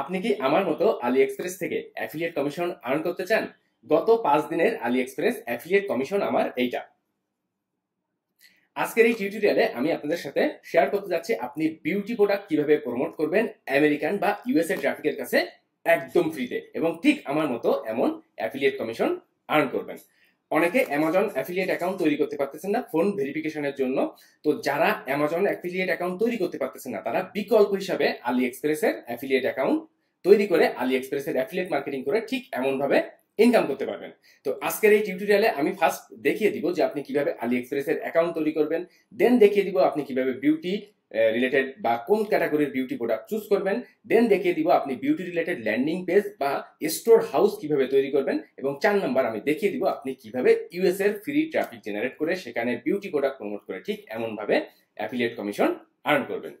আপনি কি আমার মতো আলি এক্সপ্রেস থেকে অ্যাফিলিয়েট কমিশন আর্ন করতে চান গত পাঁচ দিনের আলি এক্সপ্রেস অ্যাফিলিয়েট কমিশন আমার এইটা আজকের এই টিউটোরিয়ালে আমি আপনাদের সাথে শেয়ার করতে যাচ্ছি আপনি বিউটি প্রোডাক্ট কিভাবে প্রমোট করবেন আমেরিকান বা ইউএসএ ট্রাফিকের কাছে একদম ফ্রিতে এবং ঠিক আমার মতো এমন অ্যাফিলিয়েট কমিশন আর্ন করবেন অনেকে অ্যামাজন অ্যাফিলিয়েট অ্যাকাউন্ট তৈরি করতে পারতেছেন না ফোন ভেরিফিকেশনের জন্য তো যারা অ্যামাজন অ্যাফিলিয়েট অ্যাকাউন্ট তৈরি করতে পারতেছেন না তারা বিকল্প হিসাবে আলি এক্সপ্রেসের অ্যাফিলিয়েট অ্যাকাউন্ট তৈরি করে আলি এক্সপ্রেসের অ্যাফিলিয়েট মার্কেটিং করে ঠিক এমনভাবে ইনকাম করতে পারবেন তো আজকের এই টিউটোরিয়ালে আমি ফার্স্ট দেখিয়ে দিব যে আপনি কিভাবে আলি এক্সপ্রেসের অ্যাকাউন্ট তৈরি করবেন দেন দেখিয়ে দিব আপনি কিভাবে বিউটি রিলেটেড বা কোন ক্যাটাগরির বিউটি প্রোডাক্ট চুজ করবেন দেন দেখিয়ে দিব আপনি বিউটি রিলেটেড ল্যান্ডিং পেজ বা স্টোর হাউস কিভাবে তৈরি করবেন এবং চার নাম্বার আমি দেখিয়ে দিব আপনি কিভাবে ইউএস এর ফ্রি ট্রাফিক জেনারেট করে সেখানে বিউটি প্রোডাক্ট প্রমোট করে ঠিক এমনভাবে অ্যাফিলিয়েট কমিশন আর্ন করবেন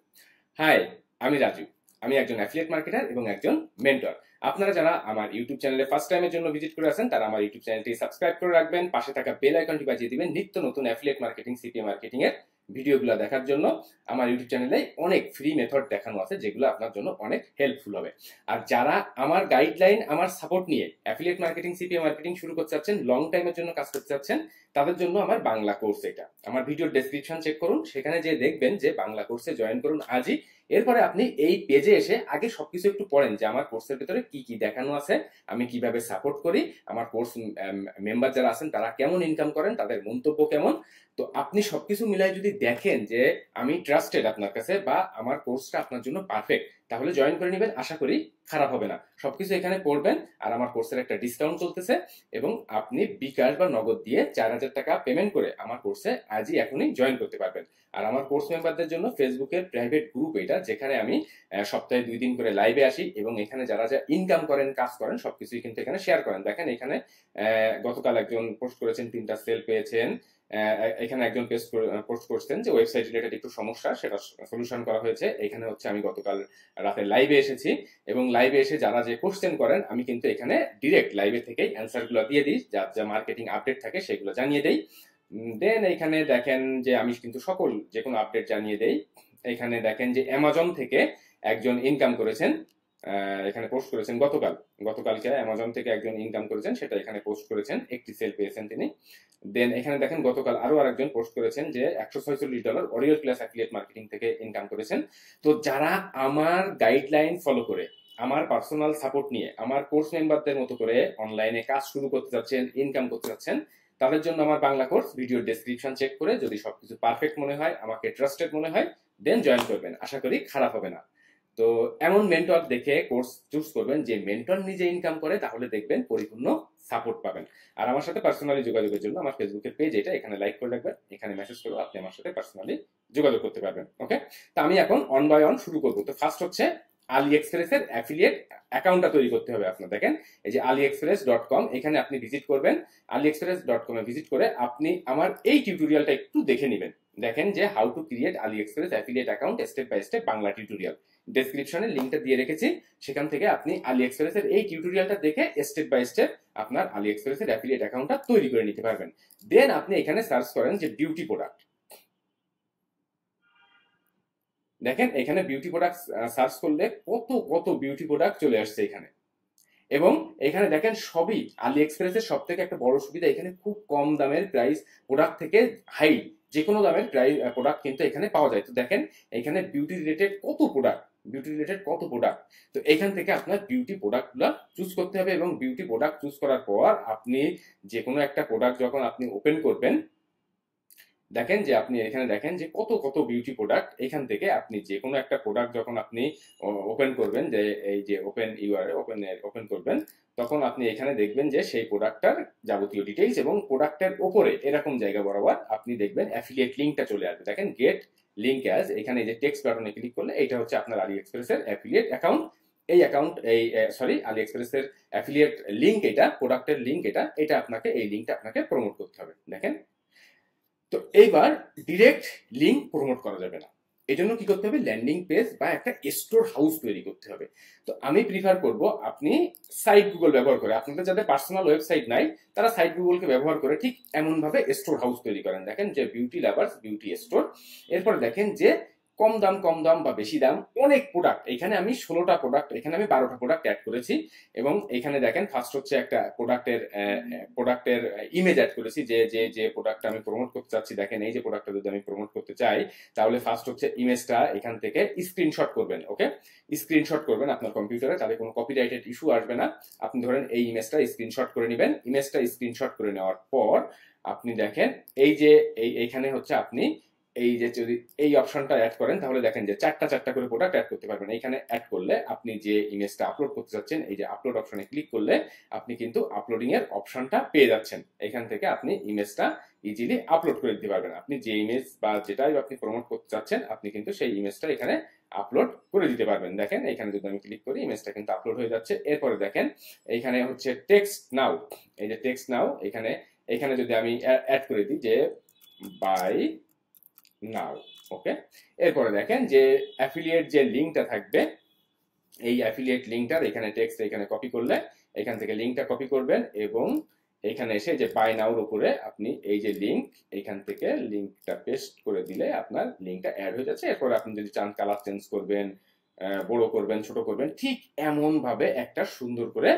হাই আমি রাজু আমি একজন অ্যাফিলিয়েট মার্কেটার এবং একজন মেন্টর আপনারা যারা আমার ইউটিউব চ্যানেলে ফার্স্ট টাইমের জন্য ভিজিট করে আসেন তারা আমার ইউটিউব চ্যানেলটি সাবস্ক্রাইব করে রাখবেন পাশে থাকা বেল আইকনটি বাজিয়ে দিবেন নিত্য নতুন অ্যাফিলিয়েট মার্কেটিং সিপিএ মার্কেটিং এর ভিডিওগুলো দেখার জন্য আমার ইউটিউব চ্যানেলে অনেক ফ্রি মেথড দেখানো আছে যেগুলো আপনার জন্য অনেক হেল্পফুল হবে আর যারা আমার গাইডলাইন আমার সাপোর্ট নিয়ে অ্যাফিলিয়েট মার্কেটিং সিপিএ মার্কেটিং শুরু করতে চাচ্ছেন লং টাইমের জন্য কাজ করতে চাচ্ছেন তাদের জন্য আমার বাংলা কোর্স এটা আমার ভিডিওর ডেসক্রিপশন চেক করুন সেখানে যে দেখবেন যে বাংলা কোর্সে জয়েন করুন আজই এরপরে আপনি এই পেজে এসে আগে সবকিছু একটু পড়েন যে আমার কোর্সের ভিতরে কি কি দেখানো আছে আমি কিভাবে সাপোর্ট করি আমার কোর্স মেম্বার যারা আছেন তারা কেমন ইনকাম করেন তাদের মন্তব্য কেমন তো আপনি সবকিছু মিলাই যদি দেখেন যে আমি ট্রাস্টেড আপনার কাছে বা আমার কোর্সটা আপনার জন্য পারফেক্ট তাহলে জয়েন করে নেবেন আশা করি খারাপ হবে না সবকিছু এখানে পড়বেন আর আমার কোর্সের একটা ডিসকাউন্ট চলতেছে এবং আপনি বিকাশ বা নগদ দিয়ে চার হাজার টাকা পেমেন্ট করে আমার কোর্সে আজই এখনই জয়েন করতে পারবেন আর আমার কোর্স মেম্বারদের জন্য ফেসবুকের প্রাইভেট গ্রুপ এটা যেখানে আমি সপ্তাহে দুই দিন করে লাইভে আসি এবং এখানে যারা যা ইনকাম করেন কাজ করেন সবকিছুই কিন্তু এখানে শেয়ার করেন দেখেন এখানে গতকাল একজন পোস্ট করেছেন তিনটা সেল পেয়েছেন এখানে একজন পেস্ট পোস্ট করছেন যে ওয়েবসাইট রিলেটেড একটু সমস্যা সেটা সলিউশন করা হয়েছে এখানে হচ্ছে আমি গতকাল রাতে লাইভে এসেছি এবং লাইভে এসে যারা যে কোশ্চেন করেন আমি কিন্তু এখানে ডিরেক্ট লাইভে থেকেই অ্যান্সারগুলো দিয়ে দিই যা যা মার্কেটিং আপডেট থাকে সেগুলো জানিয়ে দেই দেন এখানে দেখেন যে আমি কিন্তু সকল যে কোনো আপডেট জানিয়ে দেই এখানে দেখেন যে অ্যামাজন থেকে একজন ইনকাম করেছেন এখানে পোস্ট করেছেন গতকাল গতকালকে অ্যামাজন থেকে একজন ইনকাম করেছেন সেটা এখানে পোস্ট করেছেন একটি সেল পেয়েছেন তিনি দেন এখানে দেখেন গতকাল আরও আরেকজন পোস্ট করেছেন যে একশো ছয়চল্লিশ dollar audio class affiliate marketing থেকে ইনকাম করেছেন তো যারা আমার গাইডলাইন ফলো করে আমার পার্সোনাল সাপোর্ট নিয়ে আমার কোর্স মেম্বারদের মতো করে অনলাইনে কাজ শুরু করতে চাচ্ছেন ইনকাম করতে চাচ্ছেন তাদের জন্য আমার Bangla course video description check করে যদি সবকিছু পারফেক্ট মনে হয় আমাকে ট্রাস্টেড মনে হয় দেন জয়েন করবেন আশা করি খারাপ হবে না তো এমন মেন্টর দেখে কোর্স চুজ করবেন যে মেন্টর নিজে ইনকাম করে তাহলে দেখবেন পরিপূর্ণ সাপোর্ট পাবেন আর আমার সাথে পার্সোনালি যোগাযোগের জন্য আমার ফেসবুকের পেজ এটা এখানে লাইক করে রাখবেন এখানে মেসেজ করে আপনি আমার সাথে পার্সোনালি যোগাযোগ করতে পারবেন ওকে তো আমি এখন অন বাই অন শুরু করবো তো ফার্স্ট হচ্ছে আলি এক্সপ্রেসের অ্যাফিলিয়েট অ্যাকাউন্টটা তৈরি করতে হবে আপনার দেখেন এই যে আলি এক্সপ্রেস ডট কম এখানে আপনি ভিজিট করবেন আলি এক্সপ্রেস ডট কমে ভিজিট করে আপনি আমার এই টিউটোরিয়ালটা একটু দেখে নেবেন দেখেন যে how to create AliExpress affiliate account step by step Bangla tutorial ডেসক্রিপশনে লিঙ্কটা দিয়ে রেখেছি সেখান থেকে আপনি আলি এক্সপ্রেসের এই টিউটোরিয়ালটা দেখে স্টেপ বাই স্টেপ আপনার আলি এক্সপ্রেসের অ্যাফিলিয়েট অ্যাকাউন্টটা তৈরি করে নিতে পারবেন দেন আপনি এখানে সার্চ করেন যে বিউটি প্রোডাক্ট দেখেন এখানে বিউটি প্রোডাক্ট সার্চ করলে কত কত বিউটি প্রোডাক্ট চলে আসছে এখানে এবং এখানে দেখেন সবই আলি এক্সপ্রেসের সব থেকে একটা বড় সুবিধা এখানে খুব কম দামের প্রাইস প্রোডাক্ট থেকে হাই যে কোনো দামের প্রাইস প্রোডাক্ট কিন্তু এখানে পাওয়া যায় তো দেখেন এখানে বিউটি রিলেটেড কত প্রোডাক্ট বিউটি রিলেটেড কত প্রোডাক্ট তো এখান থেকে আপনার বিউটি প্রোডাক্টগুলো চুজ করতে হবে এবং বিউটি প্রোডাক্ট চুজ করার পর আপনি যে কোনো একটা প্রোডাক্ট যখন আপনি ওপেন করবেন দেখেন যে আপনি এখানে দেখেন যে কত কত বিউটি প্রোডাক্ট এখান থেকে আপনি যে কোনো একটা প্রোডাক্ট যখন আপনি ওপেন করবেন যে এই যে ওপেন ইউআর ওপেন ওপেন করবেন তখন আপনি এখানে দেখবেন যে সেই প্রোডাক্টটার যাবতীয় ডিটেইলস এবং প্রোডাক্টের ওপরে এরকম জায়গা বরাবর আপনি দেখবেন অ্যাফিলিয়েট লিঙ্কটা চলে আসবে দেখেন গেট লিঙ্ক অ্যাজ এখানে এই যে টেক্সট বাটনে ক্লিক করলে এটা হচ্ছে আপনার আলি এক্সপ্রেসের অ্যাফিলিয়েট অ্যাকাউন্ট এই অ্যাকাউন্ট এই সরি আলি এক্সপ্রেসের অ্যাফিলিয়েট লিঙ্ক এটা প্রোডাক্টের লিঙ্ক এটা এটা আপনাকে এই লিঙ্কটা আপনাকে প্রমোট করতে হবে দেখেন তো এইবার ডিরেক্ট লিঙ্ক প্রমোট করা যাবে না এজন্য কি করতে হবে ল্যান্ডিং পেজ বা একটা স্টোর হাউস তৈরি করতে হবে তো আমি প্রিফার করব আপনি সাইট গুগল ব্যবহার করে আপনাদের যাদের পার্সোনাল ওয়েবসাইট নাই তারা সাইট গুগলকে ব্যবহার করে ঠিক এমনভাবে স্টোর হাউস তৈরি করেন দেখেন যে বিউটি লাভার্স বিউটি স্টোর এরপর দেখেন যে কম দাম কম দাম বা বেশি দাম অনেক প্রোডাক্ট এখানে আমি ষোলোটা প্রোডাক্ট এখানে আমি বারোটা প্রোডাক্ট অ্যাড করেছি এবং এখানে দেখেন ফার্স্ট হচ্ছে একটা প্রোডাক্টের প্রোডাক্টের ইমেজ অ্যাড করেছি যে যে যে প্রোডাক্টটা আমি প্রমোট করতে চাচ্ছি দেখেন এই যে প্রোডাক্টটা যদি আমি প্রমোট করতে চাই তাহলে ফার্স্ট হচ্ছে ইমেজটা এখান থেকে স্ক্রিনশট করবেন ওকে স্ক্রিনশট করবেন আপনার কম্পিউটারে তাহলে কোনো কপিরাইটেড ইস্যু আসবে না আপনি ধরেন এই ইমেজটা স্ক্রিনশট করে নেবেন ইমেজটা স্ক্রিনশট করে নেওয়ার পর আপনি দেখেন এই যে এইখানে হচ্ছে আপনি এই যে যদি এই অপশনটা অ্যাড করেন তাহলে দেখেন যে চারটা চারটা করে প্রোডাক্ট অ্যাড করতে পারবেন এখানে অ্যাড করলে আপনি যে ইমেজটা আপলোড করতে চাচ্ছেন এই যে আপলোড অপশনে ক্লিক করলে আপনি কিন্তু আপলোডিং এর অপশনটা পেয়ে যাচ্ছেন এখান থেকে আপনি ইমেজটা ইজিলি আপলোড করে দিতে পারবেন আপনি যে ইমেজ বা যেটাই আপনি প্রমোট করতে চাচ্ছেন আপনি কিন্তু সেই ইমেজটা এখানে আপলোড করে দিতে পারবেন দেখেন এখানে যদি আমি ক্লিক করি ইমেজটা কিন্তু আপলোড হয়ে যাচ্ছে এরপরে দেখেন এখানে হচ্ছে টেক্সট নাও এই যে টেক্সট নাও এখানে এখানে যদি আমি অ্যাড করে দিই যে বাই নাও ওকে এরপরে দেখেন যে অ্যাফিলিয়েট যে লিঙ্কটা থাকবে এই অ্যাফিলিয়েট লিঙ্কটার এখানে টেক্সট এখানে কপি করলে এখান থেকে লিঙ্কটা কপি করবেন এবং এখানে এসে যে বাই নাওর উপরে আপনি এই যে লিঙ্ক এখান থেকে লিঙ্কটা পেস্ট করে দিলে আপনার লিঙ্কটা অ্যাড হয়ে যাচ্ছে এরপরে আপনি যদি চান কালার চেঞ্জ করবেন বড় করবেন ছোট করবেন ঠিক এমনভাবে একটা সুন্দর করে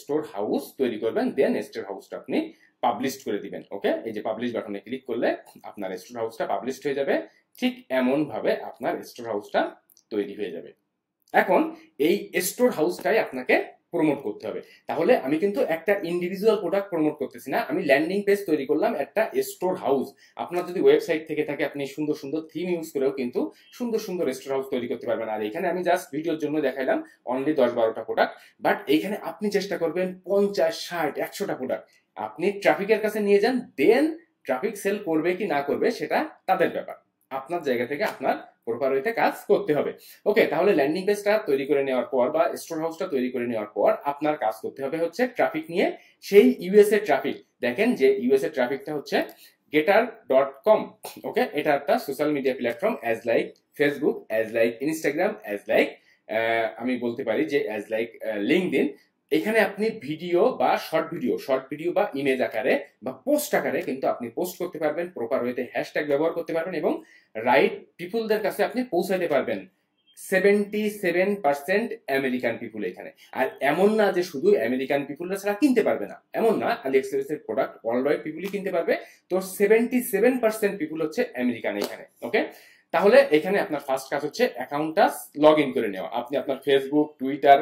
স্টোর হাউস তৈরি করবেন দেন স্টোর হাউসটা আপনি পাবলিশড করে দিবেন ওকে এই যে পাবলিশ বাটনে ক্লিক করলে আপনার স্টোর হাউসটা পাবলিশ হয়ে যাবে ঠিক এমনভাবে আপনার স্টোর হাউসটা তৈরি হয়ে যাবে এখন এই স্টোর হাউসটাই আপনাকে প্রমোট করতে হবে তাহলে আমি কিন্তু একটা ইন্ডিভিজুয়াল প্রোডাক্ট প্রমোট করতেছি না আমি ল্যান্ডিং পেজ তৈরি করলাম একটা স্টোর হাউস আপনার যদি ওয়েবসাইট থেকে থাকে আপনি সুন্দর সুন্দর থিম ইউজ করেও কিন্তু সুন্দর সুন্দর স্টোর হাউস তৈরি করতে পারবেন আর এখানে আমি জাস্ট ভিডিওর জন্য দেখাইলাম অনলি দশ বারোটা প্রোডাক্ট বাট এখানে আপনি চেষ্টা করবেন পঞ্চাশ ষাট একশোটা প্রোডাক্ট আপনি ট্রাফিকের কাছে নিয়ে যান দেন ট্রাফিক সেল করবে কি না করবে সেটা তাদের ব্যাপার আপনার জায়গা থেকে আপনার প্রোফাইলতে কাজ করতে হবে ওকে তাহলে ল্যান্ডিং পেজটা তৈরি করে নেওয়ার পর বা স্টোর হাউসটা তৈরি করে নেওয়ার পর আপনার কাজ করতে হবে হচ্ছে ট্রাফিক নিয়ে সেই ইউএসএ ট্রাফিক দেখেন যে ইউএসএ ট্রাফিকটা হচ্ছে গেটার ডট কম ওকে এটা একটা social media platform as like Facebook as like Instagram as like আমি বলতে পারি যে অ্যাজ লাইক লিঙ্কড এখানে আপনি ভিডিও বা শর্ট ভিডিও শর্ট ভিডিও বা ইমেজ আকারে বা পোস্ট আকারে কিন্তু আপনি পোস্ট করতে পারবেন প্রপার ওয়েতে হ্যাশট্যাগ ব্যবহার করতে পারবেন এবং রাইট পিপুলদের কাছে আপনি পৌঁছাইতে পারবেন seventy seven percent American people এখানে আর এমন না যে শুধু আমেরিকান পিপুলরা ছাড়া কিনতে পারবে না এমন না আলি এক্সপ্রেসের প্রোডাক্ট ওয়ার্ল্ড ওয়াইড পিপুলই কিনতে পারবে তো সেভেন্টি সেভেন পার্সেন্ট পিপুল হচ্ছে আমেরিকান এখানে ওকে তাহলে এখানে আপনার ফার্স্ট কাজ হচ্ছে অ্যাকাউন্টটা লগ ইন করে নেওয়া আপনি আপনার ফেসবুক টুইটার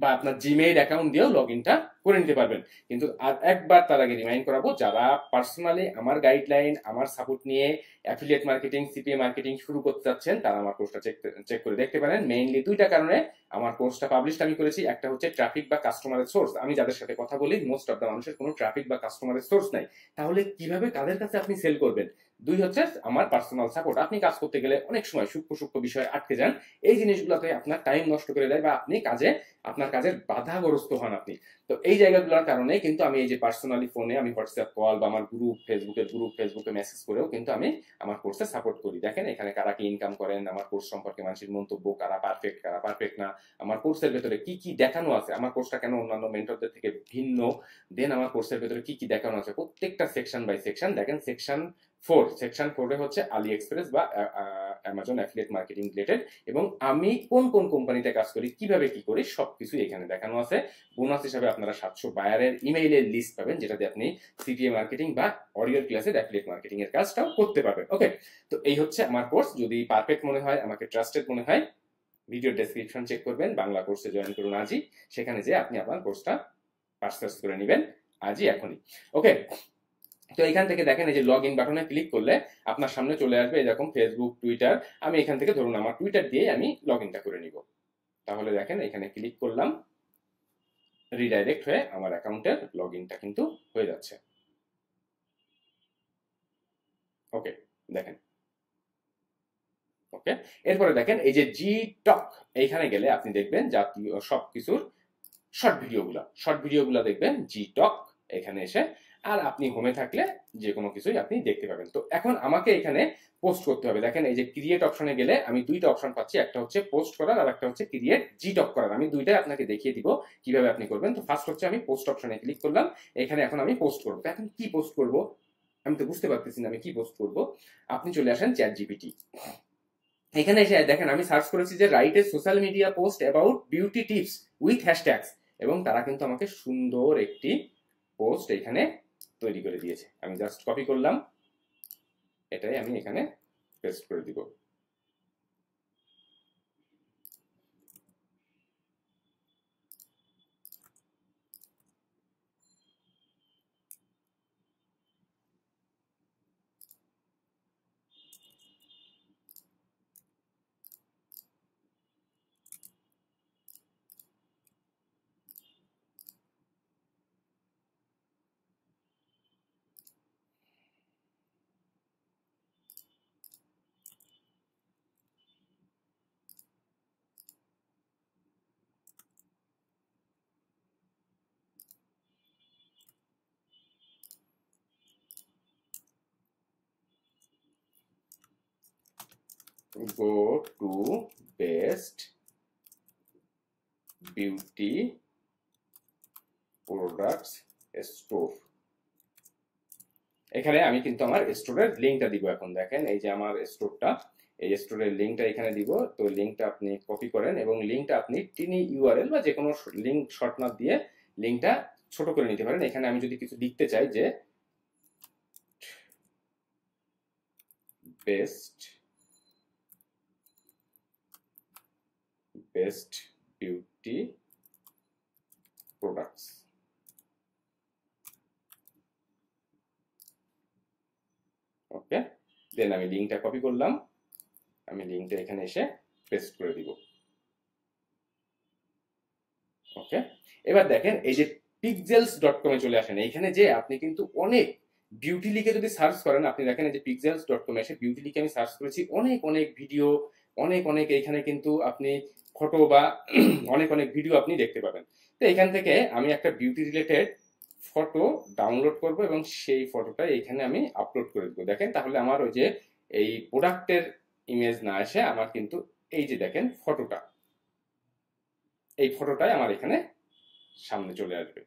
বা আপনার জিমেইল অ্যাকাউন্ট দিয়েও লগ ইনটা করে নিতে পারবেন কিন্তু আর একবার তার আগে রিমাইন্ড করাবো যারা পার্সোনালি আমার গাইডলাইন আমার সাপোর্ট নিয়ে অ্যাফিলিয়েট মার্কেটিং সিপিএ মার্কেটিং শুরু করতে চাচ্ছেন তারা আমার কোর্সটা চেক চেক করে দেখতে পারেন মেইনলি দুইটা কারণে আমার কোর্সটা পাবলিশ আমি করেছি একটা হচ্ছে ট্রাফিক বা কাস্টমারের সোর্স আমি যাদের সাথে কথা বলি মোস্ট অফ দ্য মানুষের কোনো ট্রাফিক বা কাস্টমারের সোর্স নাই তাহলে কিভাবে কাদের কাছে আপনি সেল করবেন দুই হচ্ছে আমার পার্সোনাল সাপোর্ট আপনি কাজ করতে গেলে অনেক সময় সূক্ষ্ম সূক্ষ্ম বিষয়ে আটকে যান এই জিনিসগুলোতে আপনার টাইম নষ্ট করে দেয় বা আপনি কাজে আপনার কাজের বাধাগ্রস্ত হন আপনি তো এই এই জায়গাগুলোর কারণে কিন্তু আমি এই যে পার্সোনালি ফোনে আমি হোয়াটসঅ্যাপ কল বা আমার গ্রুপ ফেসবুকের গ্রুপ ফেসবুকে মেসেজ করেও কিন্তু আমি আমার কোর্সে সাপোর্ট করি দেখেন এখানে কারা কি ইনকাম করেন আমার কোর্স সম্পর্কে মানুষের মন্তব্য কারা পারফেক্ট কারা পারফেক্ট না আমার কোর্সের ভেতরে কি কি দেখানো আছে আমার কোর্সটা কেন অন্যান্য মেন্টরদের থেকে ভিন্ন দেন আমার কোর্সের ভেতরে কি কি দেখানো আছে প্রত্যেকটা সেকশন বাই সেকশন দেখেন সেকশন ফোর সেকশন ফোরে হচ্ছে আলি এক্সপ্রেস বা অ্যামাজন অ্যাফিলিয়েট মার্কেটিং রিলেটেড এবং আমি কোন কোন কোম্পানিতে কাজ করি কিভাবে কি করি সব কিছুই এখানে দেখানো আছে বোনাস হিসাবে আপনারা সাতশো বায়ারের ইমেইলের লিস্ট পাবেন যেটাতে আপনি সিপিএ মার্কেটিং বা অডিও ক্লাসের অ্যাফিলিয়েট মার্কেটিং এর কাজটাও করতে পারবেন ওকে তো এই হচ্ছে আমার কোর্স যদি পারফেক্ট মনে হয় আমাকে ট্রাস্টেড মনে হয় ভিডিও ডেসক্রিপশন চেক করবেন বাংলা কোর্সে জয়েন করুন আজই সেখানে যে আপনি আপনার কোর্সটা পার্সেস করে নেবেন আজই এখনই ওকে তো এখান থেকে দেখেন এই যে লগ ইন বাটনে ক্লিক করলে আপনার সামনে চলে আসবে এরকম ফেসবুক টুইটার আমি এখান থেকে ধরুন আমার টুইটার দিয়ে আমি লগ ইনটা করে নিব তাহলে দেখেন এখানে ক্লিক করলাম রিডাইরেক্ট হয়ে আমার অ্যাকাউন্টের লগ ইনটা কিন্তু হয়ে যাচ্ছে ওকে দেখেন ওকে এরপরে দেখেন এই যে জি টক এইখানে গেলে আপনি দেখবেন জাতীয় সব কিছুর শর্ট ভিডিওগুলা শর্ট ভিডিওগুলা দেখবেন জি টক এখানে এসে আর আপনি হোমে থাকলে যে কোনো কিছুই আপনি দেখতে পাবেন তো এখন আমাকে এখানে পোস্ট করতে হবে দেখেন এই যে ক্রিয়েট অপশনে গেলে আমি দুইটা অপশন পাচ্ছি একটা হচ্ছে পোস্ট করার আর একটা হচ্ছে ক্রিয়েট জিটক করার আমি দুইটাই আপনাকে দেখিয়ে দিব কিভাবে আপনি করবেন তো ফার্স্ট হচ্ছে আমি পোস্ট অপশনে ক্লিক করলাম এখানে এখন আমি পোস্ট করবো তো এখন কি পোস্ট করব আমি তো বুঝতে পারতেছি না আমি কি পোস্ট করব আপনি চলে আসেন চ্যাট জিপিটি এখানে এসে দেখেন আমি সার্চ করেছি যে রাইটে social media post about beauty tips with hashtags এবং তারা কিন্তু আমাকে সুন্দর একটি পোস্ট এখানে তৈরি করে দিয়েছে আমি জাস্ট কপি করলাম এটাই আমি এখানে পেস্ট করে দিব go to best beauty products store এখানে আমি কিন্তু আমার স্টোরের লিঙ্কটা দিব এখন দেখেন এই যে আমার স্টোরটা এই স্টোরের লিঙ্কটা এখানে দিব তো লিঙ্কটা আপনি কপি করেন এবং লিঙ্কটা আপনি টিনি ইউআরএল বা যে কোনো লিঙ্ক শর্ট না দিয়ে লিঙ্কটা ছোট করে নিতে পারেন এখানে আমি যদি কিছু লিখতে চাই যে best best beauty products okay then আমি লিঙ্কটা কপি করলাম আমি লিঙ্কটা এখানে এসে পেস্ট করে দিব ওকে এবার দেখেন এই যে পিকজেলস ডট কমে চলে আসেন এইখানে যে আপনি কিন্তু অনেক বিউটি লিখে যদি সার্চ করেন আপনি দেখেন যে পিকজেলস ডট কমে এসে বিউটি লিখে আমি সার্চ করেছি অনেক অনেক ভিডিও অনেক অনেক এইখানে কিন্তু আপনি ফটো বা অনেক অনেক ভিডিও আপনি দেখতে পাবেন তো এখান থেকে আমি একটা বিউটি রিলেটেড ফটো ডাউনলোড করব এবং সেই ফটোটা এখানে আমি আপলোড করে দেবো দেখেন তাহলে আমার ওই যে এই প্রোডাক্টের ইমেজ না এসে আমার কিন্তু এই যে দেখেন ফটোটা এই ফটোটাই আমার এখানে সামনে চলে আসবে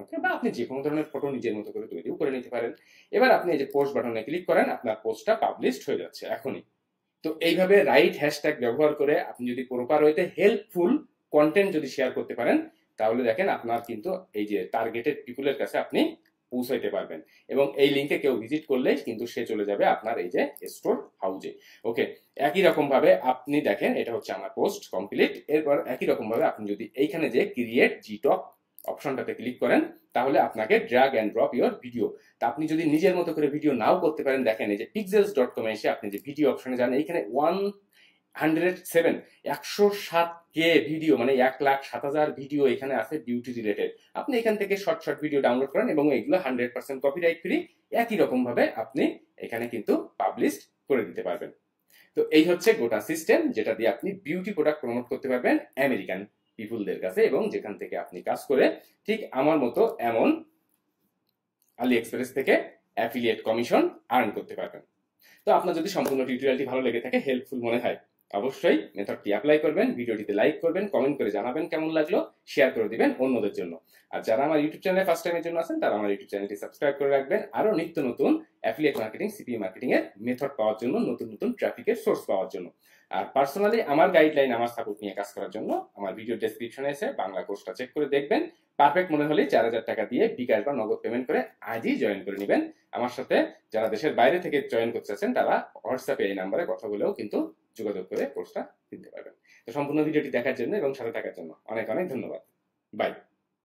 ওকে বা আপনি যে কোনো ধরনের ফটো নিজের মতো করে তৈরিও করে নিতে পারেন এবার আপনি এই যে পোস্ট বাটনে ক্লিক করেন আপনার পোস্টটা পাবলিশড হয়ে যাচ্ছে এখনই তো এইভাবে রাইট হ্যাশট্যাগ ব্যবহার করে আপনি যদি প্রপার ওয়েতে হেল্পফুল কন্টেন্ট যদি শেয়ার করতে পারেন তাহলে দেখেন আপনার কিন্তু এই যে টার্গেটেড পিপুলের কাছে আপনি পৌঁছাইতে পারবেন এবং এই লিঙ্কে কেউ ভিজিট করলে কিন্তু সে চলে যাবে আপনার এই যে স্টোর হাউজে ওকে একই রকমভাবে আপনি দেখেন এটা হচ্ছে আমার পোস্ট কমপ্লিট এরপর একই রকমভাবে আপনি যদি এইখানে যে ক্রিয়েট জিটক অপশনটাতে ক্লিক করেন তাহলে আপনাকে drag and drop your video তা আপনি যদি নিজের মতো করে ভিডিও নাও করতে পারেন দেখেন এই যে পিকজেলস ডট কমে এসে আপনি যে ভিডিও অপশনে যান এইখানে ওয়ান হান্ড্রেড সেভেন একশো সাত কে ভিডিও মানে এক লাখ সাত হাজার ভিডিও এখানে আছে ডিউটি রিলেটেড আপনি এখান থেকে শর্ট শর্ট ভিডিও ডাউনলোড করেন এবং এইগুলো হান্ড্রেড পার্সেন্ট কপিরাইট ফ্রি একই রকমভাবে আপনি এখানে কিন্তু পাবলিশ করে দিতে পারবেন তো এই হচ্ছে গোটা সিস্টেম যেটা দিয়ে আপনি বিউটি প্রোডাক্ট প্রমোট করতে পারবেন আমেরিকান পিপুলদের কাছে এবং যেখান থেকে আপনি কাজ করে ঠিক আমার মতো এমন আলি এক্সপ্রেস থেকে অ্যাফিলিয়েট কমিশন আর্ন করতে পারবেন তো আপনার যদি সম্পূর্ণ টিউটোরিয়ালটি ভালো লেগে থাকে হেল্পফুল মনে হয় অবশ্যই মেথডটি অ্যাপ্লাই করবেন ভিডিওটিতে লাইক করবেন কমেন্ট করে জানাবেন কেমন লাগলো শেয়ার করে দিবেন অন্যদের জন্য আর যারা আমার ইউটিউব চ্যানেলে ফার্স্ট টাইমের জন্য আছেন তারা আমার ইউটিউব চ্যানেলটি সাবস্ক্রাইব করে রাখবেন আরও নিত্য নতুন অ্যাফিলিয়েট মার্কেটিং সিপি মার্কেটিংয়ের মেথড পাওয়ার জন্য নতুন নতুন ট্রাফিকের সোর্স পাওয়ার জন্য আর পার্সোনালি আমার গাইডলাইন আমার সাপোর্ট নিয়ে কাজ করার জন্য আমার ভিডিও ডেসক্রিপশনে এসে বাংলা কোর্সটা চেক করে দেখবেন পারফেক্ট মনে হলে চার হাজার টাকা দিয়ে বিকাশ বা নগদ পেমেন্ট করে আজই জয়েন করে নেবেন আমার সাথে যারা দেশের বাইরে থেকে জয়েন করতে চাচ্ছেন তারা হোয়াটসঅ্যাপে এই নাম্বারে কথা বলেও কিন্তু যোগাযোগ করে কোর্সটা কিনতে পারবেন তো সম্পূর্ণ ভিডিওটি দেখার জন্য এবং সাথে থাকার জন্য অনেক অনেক ধন্যবাদ বাই